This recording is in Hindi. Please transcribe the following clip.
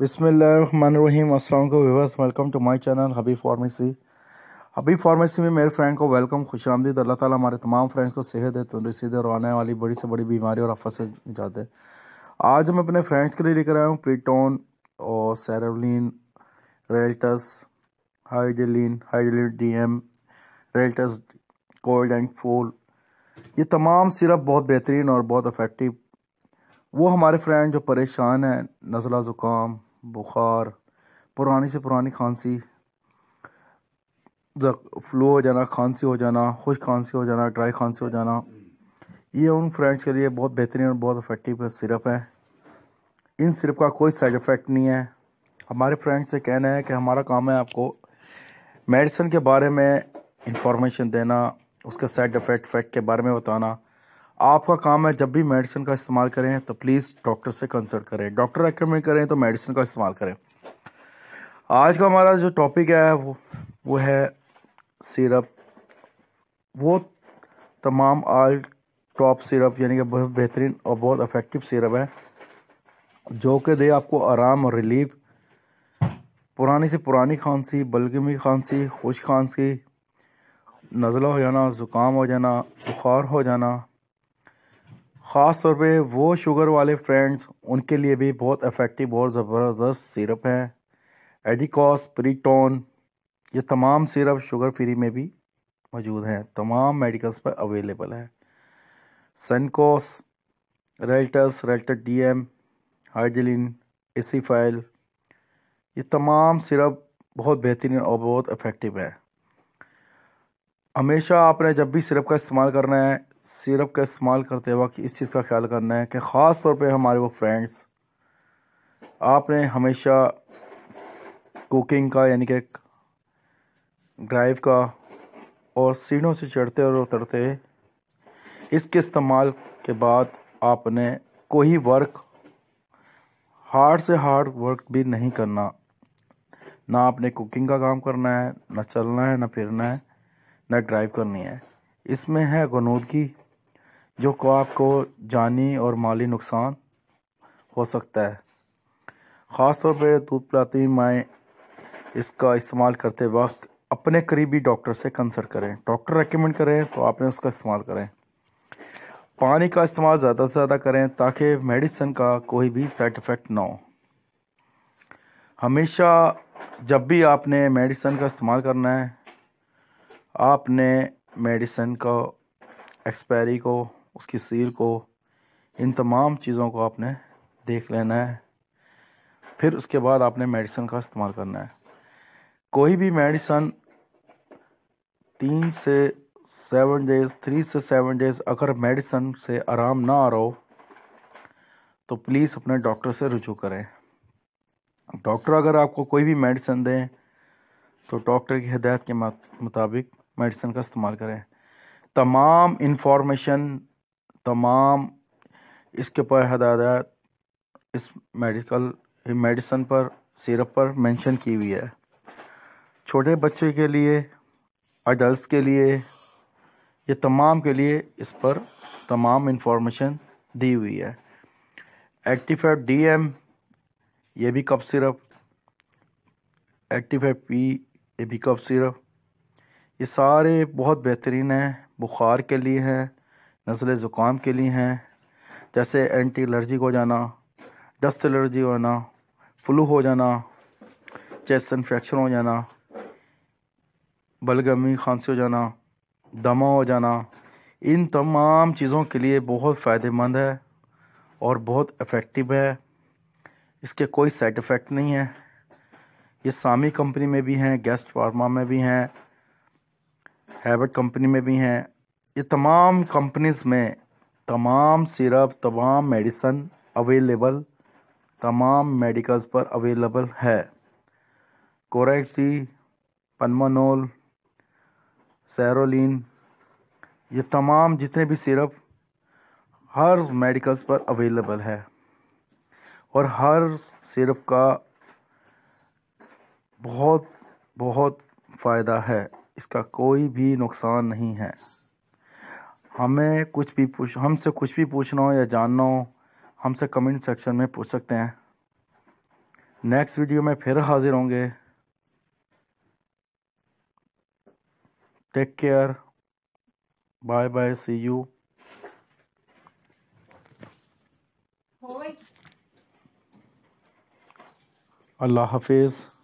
बिसमीम असल viewers welcome to my channel हबी फार्मेसी हबी फार्मेसी में मेरे फ्रेंड को वेलकम खुश आमदीद अल्लाह ताला हमारे तमाम फ्रेंड्स को सेहत दे तंदरुस्ती और आने वाली बड़ी से बड़ी बीमारी और आफत से निजात आज मैं अपने फ्रेंड्स के लिए लेकर आया हूँ प्रीटोन और सेरेवलिन रेल्टस हाइजलिन हाइजलिन डी एम रेल्टस कोल्ड एंड फूल ये तमाम सिरप बहुत बेहतरीन और बहुत अफेक्टिव वो हमारे फ्रेंड जो परेशान हैं नज़ला ज़ुकाम बुखार पुरानी से पुरानी खांसी फ्लू हो जाना खांसी हो जाना खुश खांसी हो जाना ड्राई खांसी हो जाना ये उन फ्रेंड्स के लिए बहुत बेहतरीन और बहुत इफ़ेक्टिव सिरप है इन सिरप का कोई साइड इफ़ेक्ट नहीं है हमारे फ्रेंड से कहना है कि हमारा काम है आपको मेडिसिन के बारे में इंफॉर्मेशन देना उसके साइड इफ़ेक्ट इफेक्ट के बारे में बताना आपका काम है जब भी मेडिसिन का इस्तेमाल करें तो प्लीज़ डॉक्टर से कंसल्ट करें डॉक्टर रिकमेंड करें तो मेडिसिन का इस्तेमाल करें आज का हमारा जो टॉपिक है वो वो है सिरप वो तमाम आल टॉप सिरप यानी कि बहुत बेहतरीन और बहुत अफेक्टिव सिरप है जो कि दे आपको आराम और रिलीफ पुरानी से पुरानी खांसी बलगमी खांसी खुश खांसी नज़ला हो जाना ज़ुकाम हो जाना बुखार हो जाना ख़ास तौर पे वो शुगर वाले फ्रेंड्स उनके लिए भी बहुत इफ़ेक्टिव और ज़बरदस्त सिरप है एडिकॉस प्रीटोन ये तमाम सिरप शुगर फ्री में भी मौजूद हैं तमाम मेडिकल्स पर अवेलेबल हैं सनकोस रेल्टस रेल्ट डी एम हाइजलिन एसीफाइल ये तमाम सिरप बहुत बेहतरीन और बहुत इफ़ेक्टिव है हमेशा आपने जब भी सिरप का इस्तेमाल करना है सिरप का इस्तेमाल करते वक्त इस चीज़ का ख्याल करना है कि ख़ास तौर पे हमारे वो फ्रेंड्स आपने हमेशा कुकिंग का यानी कि ड्राइव का और सीढ़ों से चढ़ते और उतरते इसके इस्तेमाल के बाद आपने कोई वर्क हार्ड से हार्ड वर्क भी नहीं करना ना आपने कुकिंग का काम करना है ना चलना है ना फिरना है ना ड्राइव करनी है इसमें है गनूदगी जो को आपको जानी और माली नुकसान हो सकता है ख़ास तौर पर दूध पिलाती माएँ इसका इस्तेमाल करते वक्त अपने करीबी डॉक्टर से कंसल्ट करें डॉक्टर रेकमेंड करें तो आपने उसका इस्तेमाल करें पानी का इस्तेमाल ज़्यादा से ज़्यादा करें ताकि मेडिसिन का कोई भी साइड इफ़ेक्ट ना हो हमेशा जब भी आपने मेडिसिन का इस्तेमाल करना है आपने मेडिसन को एक्सपायरी को उसकी सील को इन तमाम चीज़ों को आपने देख लेना है फिर उसके बाद आपने मेडिसन का इस्तेमाल करना है कोई भी मेडिसन तीन से सेवन डेज थ्री से सेवन डेज अगर मेडिसन से आराम ना आ रहा हो तो प्लीज़ अपने डॉक्टर से रजू करें डॉक्टर अगर आपको कोई भी मेडिसन दें तो डॉक्टर की हदायत के मुताबिक मेडिसिन का इस्तेमाल करें तमाम इंफॉर्मेशन तमाम इसके ऊपर हदायत इस मेडिकल मेडिसन पर सिरप पर मेंशन की हुई है छोटे बच्चे के लिए अडल्ट के लिए ये तमाम के लिए इस पर तमाम इंफॉर्मेशन दी हुई है एक्टिफाइव डी एम ये भी कप सिरप एक्टिफाइव पी ये भी कप सिरप ये सारे बहुत बेहतरीन हैं बुखार के लिए हैं नज़ल ज़ुकाम के लिए हैं जैसे एंटी एलर्जी हो जाना डस्ट एलर्जी हो जाना फ्लू हो जाना चेस्ट इन्फेक्शन हो जाना बलगमी खांसी हो जाना दमा हो जाना इन तमाम चीज़ों के लिए बहुत फ़ायदेमंद है और बहुत इफ़ेक्टिव है इसके कोई साइड इफ़ेक्ट नहीं है ये सामी कंपनी में भी हैं गेस्ट फार्मा में भी हैं हैबट कंपनी में भी हैं ये तमाम कंपनीज़ में तमाम सिरप तमाम मेडिसन अवेलेबल तमाम मेडिकल्स पर अवेलेबल है कोरेक्सी पनमानोल पनमोनोल सैरोलिन ये तमाम जितने भी सिरप हर मेडिकल्स पर अवेलेबल है और हर सिरप का बहुत बहुत फ़ायदा है इसका कोई भी नुकसान नहीं है हमें कुछ भी पूछ हमसे कुछ भी पूछना हो या जानना हो हमसे कमेंट सेक्शन में पूछ सकते हैं नेक्स्ट वीडियो में फिर हाजिर होंगे take care bye bye see you अल्लाह हाफिज़